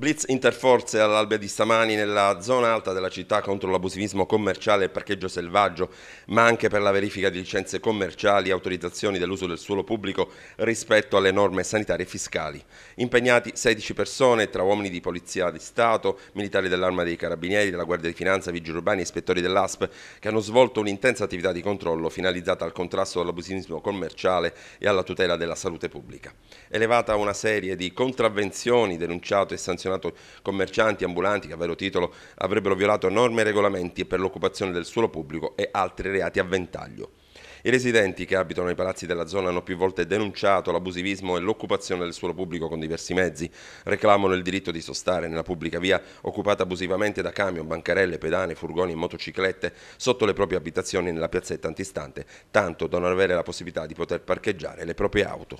Blitz interforze all'alba di stamani nella zona alta della città contro l'abusivismo commerciale e parcheggio selvaggio, ma anche per la verifica di licenze commerciali e autorizzazioni dell'uso del suolo pubblico rispetto alle norme sanitarie e fiscali. Impegnati 16 persone tra uomini di polizia di Stato, militari dell'Arma dei Carabinieri, della Guardia di Finanza, vigili urbani e ispettori dell'ASP che hanno svolto un'intensa attività di controllo finalizzata al contrasto all'abusivismo commerciale e alla tutela della salute pubblica. Elevata una serie di contravvenzioni denunciate e sanzionate sanzionato commercianti, ambulanti che a vero titolo avrebbero violato norme e regolamenti per l'occupazione del suolo pubblico e altri reati a ventaglio. I residenti che abitano nei palazzi della zona hanno più volte denunciato l'abusivismo e l'occupazione del suolo pubblico con diversi mezzi. Reclamano il diritto di sostare nella pubblica via occupata abusivamente da camion, bancarelle, pedane, furgoni e motociclette sotto le proprie abitazioni nella piazzetta antistante, tanto da non avere la possibilità di poter parcheggiare le proprie auto.